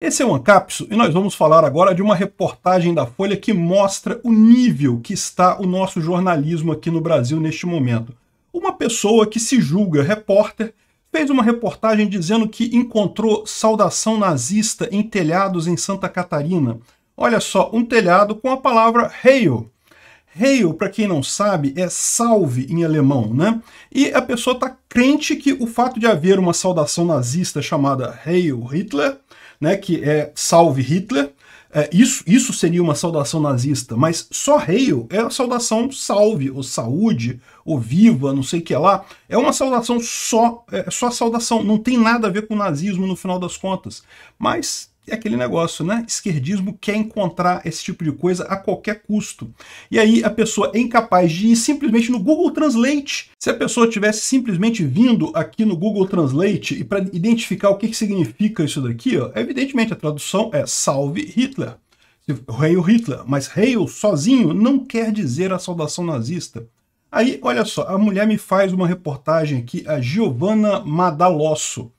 Esse é o Ancapso e nós vamos falar agora de uma reportagem da Folha que mostra o nível que está o nosso jornalismo aqui no Brasil neste momento. Uma pessoa que se julga repórter fez uma reportagem dizendo que encontrou saudação nazista em telhados em Santa Catarina. Olha só, um telhado com a palavra Heil. Heil, para quem não sabe, é salve em alemão, né? E a pessoa está crente que o fato de haver uma saudação nazista chamada Heil Hitler né, que é Salve Hitler. É, isso, isso seria uma saudação nazista, mas só Hail é a saudação salve, ou saúde, ou viva, não sei o que lá. É uma saudação só, é só saudação, não tem nada a ver com nazismo no final das contas. Mas é aquele negócio, né? Esquerdismo quer encontrar esse tipo de coisa a qualquer custo. E aí a pessoa é incapaz de ir simplesmente no Google Translate. Se a pessoa tivesse simplesmente vindo aqui no Google Translate e para identificar o que, que significa isso daqui, ó, evidentemente a tradução é salve Hitler. Rei Hitler, mas rei sozinho não quer dizer a saudação nazista. Aí, olha só, a mulher me faz uma reportagem aqui, a Giovanna Madalosso.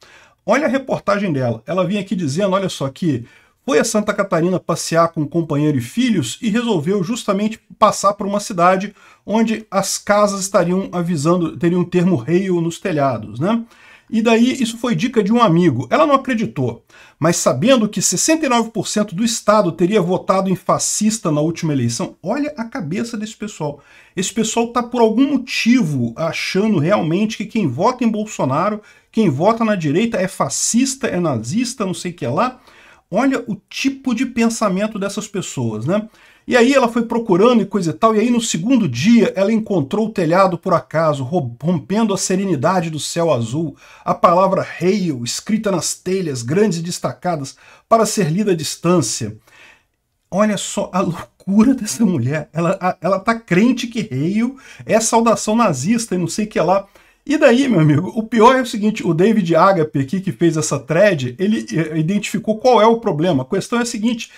Olha a reportagem dela. Ela vinha aqui dizendo, olha só, que foi a Santa Catarina passear com um companheiro e filhos e resolveu justamente passar por uma cidade onde as casas estariam avisando, teriam um termo rail nos telhados, né? E daí isso foi dica de um amigo. Ela não acreditou, mas sabendo que 69% do estado teria votado em fascista na última eleição, olha a cabeça desse pessoal. Esse pessoal está por algum motivo achando realmente que quem vota em Bolsonaro, quem vota na direita é fascista, é nazista, não sei o que é lá. Olha o tipo de pensamento dessas pessoas, né? E aí ela foi procurando e coisa e tal, e aí no segundo dia ela encontrou o telhado por acaso, rompendo a serenidade do céu azul, a palavra Hail, escrita nas telhas, grandes e destacadas, para ser lida à distância. Olha só a loucura dessa mulher. Ela, está ela tá crente que Hail é saudação nazista e não sei o que lá. E daí, meu amigo, o pior é o seguinte, o David Agape aqui que fez essa thread, ele eh, identificou qual é o problema. A questão é a seguinte,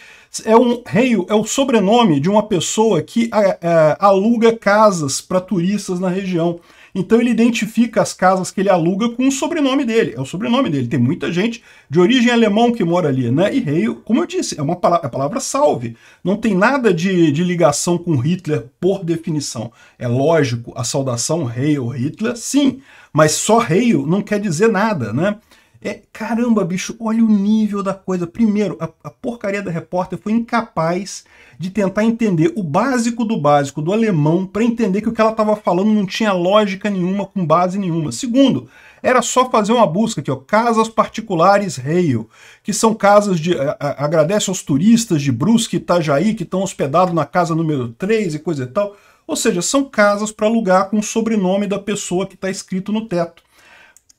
é um reio, é o sobrenome de uma pessoa que a, é, a, é, aluga casas para turistas na região. Então ele identifica as casas que ele aluga com o sobrenome dele. É o sobrenome dele. Tem muita gente de origem alemão que mora ali, né? E Reio, como eu disse, é uma palavra, é a palavra salve. Não tem nada de, de ligação com Hitler por definição. É lógico, a saudação Reio Hitler, sim. Mas só Reio não quer dizer nada, né? É, caramba, bicho, olha o nível da coisa. Primeiro, a, a porcaria da repórter foi incapaz de tentar entender o básico do básico do alemão para entender que o que ela estava falando não tinha lógica nenhuma, com base nenhuma. Segundo, era só fazer uma busca aqui, ó, casas particulares Rail, que são casas de. A, a, agradece aos turistas de Brusque e Itajaí que estão hospedados na casa número 3 e coisa e tal. Ou seja, são casas para alugar com o sobrenome da pessoa que está escrito no teto.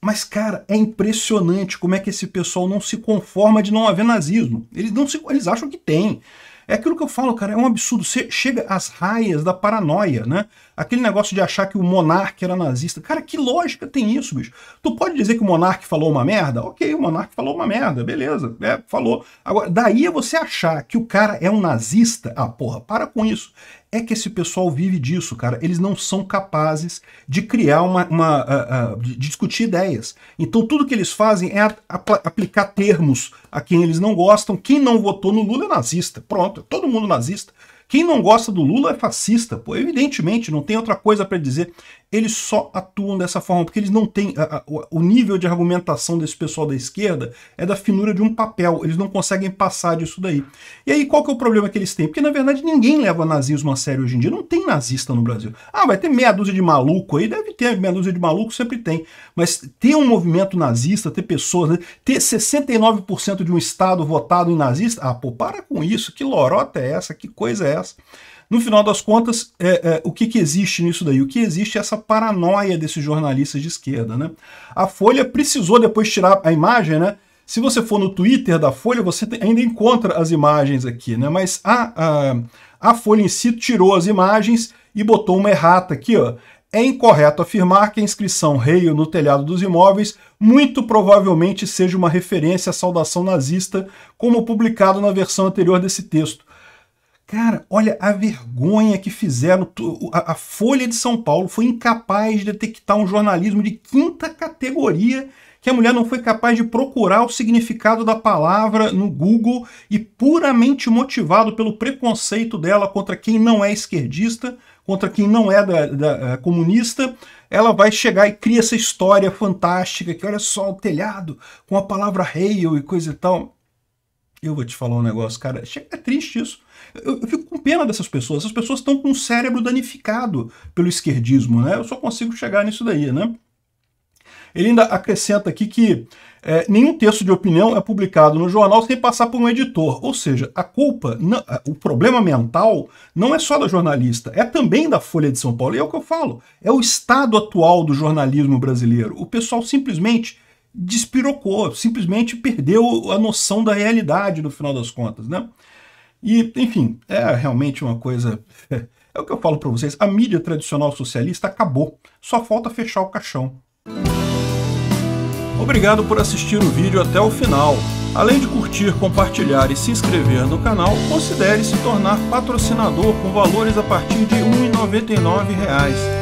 Mas, cara, é impressionante como é que esse pessoal não se conforma de não haver nazismo. Eles, não se, eles acham que tem. É aquilo que eu falo, cara, é um absurdo. Você chega às raias da paranoia, né? Aquele negócio de achar que o monarca era nazista. Cara, que lógica tem isso, bicho? Tu pode dizer que o monarca falou uma merda? Ok, o monarca falou uma merda, beleza, é, falou. Agora, daí é você achar que o cara é um nazista? Ah, porra, para com isso é que esse pessoal vive disso, cara. Eles não são capazes de criar uma. uma uh, uh, de discutir ideias. Então tudo que eles fazem é aplicar termos a quem eles não gostam. Quem não votou no Lula é nazista. Pronto, é todo mundo nazista. Quem não gosta do Lula é fascista. Pô, evidentemente, não tem outra coisa para dizer eles só atuam dessa forma, porque eles não têm. A, a, o nível de argumentação desse pessoal da esquerda é da finura de um papel, eles não conseguem passar disso daí. E aí, qual que é o problema que eles têm? Porque, na verdade, ninguém leva nazismo a sério hoje em dia, não tem nazista no Brasil. Ah, vai ter meia dúzia de maluco aí, deve ter meia dúzia de maluco, sempre tem. Mas ter um movimento nazista, ter pessoas, né? ter 69% de um Estado votado em nazista, ah, pô, para com isso, que lorota é essa, que coisa é essa? No final das contas, é, é, o que, que existe nisso daí? O que existe é essa paranoia desses jornalistas de esquerda. Né? A Folha precisou depois tirar a imagem, né? Se você for no Twitter da Folha, você ainda encontra as imagens aqui, né? Mas a, a, a Folha em si tirou as imagens e botou uma errata aqui, ó. É incorreto afirmar que a inscrição Reio no telhado dos imóveis muito provavelmente seja uma referência à saudação nazista, como publicado na versão anterior desse texto. Cara, olha a vergonha que fizeram. A Folha de São Paulo foi incapaz de detectar um jornalismo de quinta categoria que a mulher não foi capaz de procurar o significado da palavra no Google e puramente motivado pelo preconceito dela contra quem não é esquerdista, contra quem não é da, da, eh, comunista, ela vai chegar e cria essa história fantástica que olha só o telhado com a palavra Hail e coisa e tal. Eu vou te falar um negócio, cara. é triste isso. Eu, fico com pena dessas pessoas. Essas pessoas estão com o cérebro danificado pelo esquerdismo, né? Eu só consigo chegar nisso daí, né? Ele ainda acrescenta aqui que é, nenhum texto de opinião é publicado no jornal sem passar por um editor. Ou seja, a culpa, o problema mental não é só da jornalista, é também da Folha de São Paulo. E é o que eu falo, é o estado atual do jornalismo brasileiro. O pessoal simplesmente despirocou, simplesmente perdeu a noção da realidade no final das contas, né? E, enfim, é realmente uma coisa. É o que eu falo para vocês: a mídia tradicional socialista acabou, só falta fechar o caixão. Obrigado por assistir o vídeo até o final. Além de curtir, compartilhar e se inscrever no canal, considere se tornar patrocinador com valores a partir de R$ 1,99